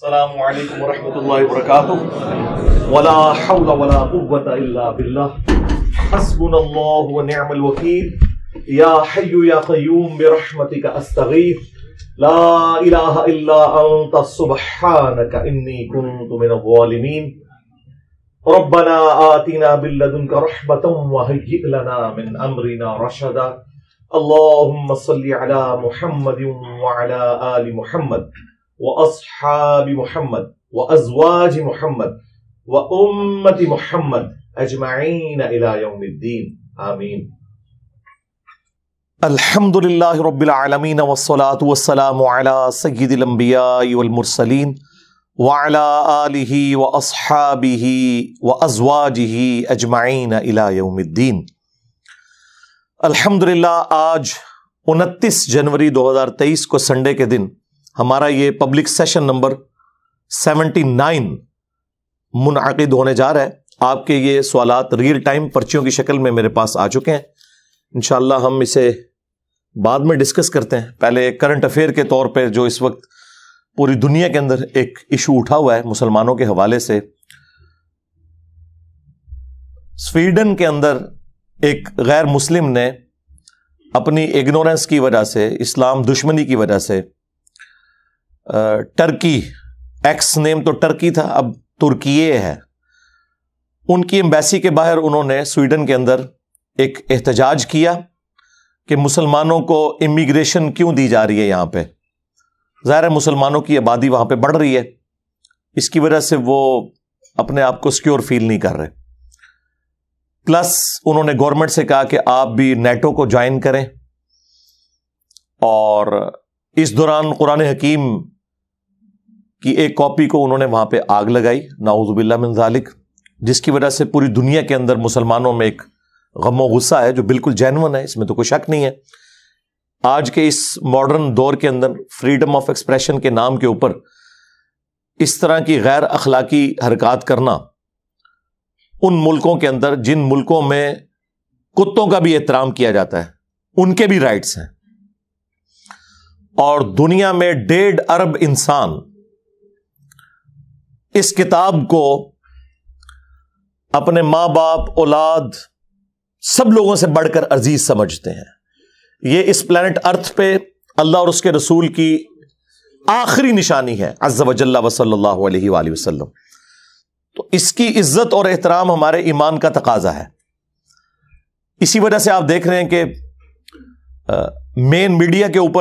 السلام عليكم ورحمة الله وبركاته ولا حول ولا قوة إلا بالله حسبنا الله ونعم الوكيل يا حي يا قيوم برحمتك أستغيث لا إله إلا أنت سبحانك إني كنت من الظالمين ربنا آتنا من لدنك رحمة وهيئ لنا من أمرنا رشدا اللهم صل على محمد وعلى آل محمد وأصحاب محمد وأزواج محمد وأمة محمد أجمعين إلى يوم الدين آمين الحمد لله رب العالمين والصلاة والسلام على سيد الأنبياء والمرسلين وعلى آله وأصحابه وأزواجه أجمعين إلى يوم الدين الحمد لله آج 29 जनवरी 2023 کو سنڈے کے دن ہمارا یہ public session number seventy nine منعقد ہونے جا رہا ہے آپ کے یہ سوالات ریئل ٹائم پرچیوں کی شکل میں میرے پاس آ چکے ہیں انشاءاللہ ہم اسے بعد میں ڈسکس کرتے ہیں پہلے کرنٹ افیئر کے طور پہ جو اس وقت پوری دنیا کے اندر ایک ایشو اٹھا ہوا ہے مسلمانوں کے حوالے سے سویڈن کے اندر ایک غیر مسلم نے اپنی اگنورنس کی وجہ سے اسلام دشمنی کی وجہ سے ٹرکی ایکس نیم تو ٹرکی تھا اب ترکیے ہے ان کی امبیسی کے باہر انہوں نے سویڈن کے اندر ایک احتجاج کیا کہ مسلمانوں کو امیگریشن کیوں دی جا رہی ہے یہاں پہ ظاہر ہے مسلمانوں کی آبادی وہاں پہ بڑھ رہی ہے اس کی وجہ سے وہ اپنے آپ کو سیکیور فیل نہیں کر رہے پلس انہوں نے گورنمنٹ سے کہا کہ آپ بھی نیٹو کو جوائن کریں اور اس دوران قرآن حکیم ایک کاپی کو انہوں نے وہاں پہ آگ لگائی ناؤزب اللہ من ذالک جس کی وجہ سے پوری دنیا کے اندر مسلمانوں میں ایک غم و غصہ ہے جو بالکل جینون ہے اس میں تو کوئی شک نہیں ہے آج کے اس ماڈرن دور کے اندر فریڈم آف ایکسپریشن کے نام کے اوپر اس طرح کی غیر اخلاقی حرکات کرنا ان ملکوں کے اندر جن ملکوں میں کتوں کا بھی احترام کیا جاتا ہے ان کے بھی رائٹس ہیں اور دنیا میں ڈیڑھ ارب انسان اس کتاب کو اپنے ماں باپ اولاد سب لوگوں سے بڑھ کر عزیز سمجھتے ہیں یہ اس پلانٹ ارتھ پہ اللہ اور اس کے رسول کی آخری نشانی ہے عزب وجل و صلی اللہ علیہ وآلہ وسلم تو اس کی عزت اور احترام ہمارے ایمان کا تقاضا ہے اسی وجہ سے آپ دیکھ رہے ہیں کہ مین میڈیا کے اوپر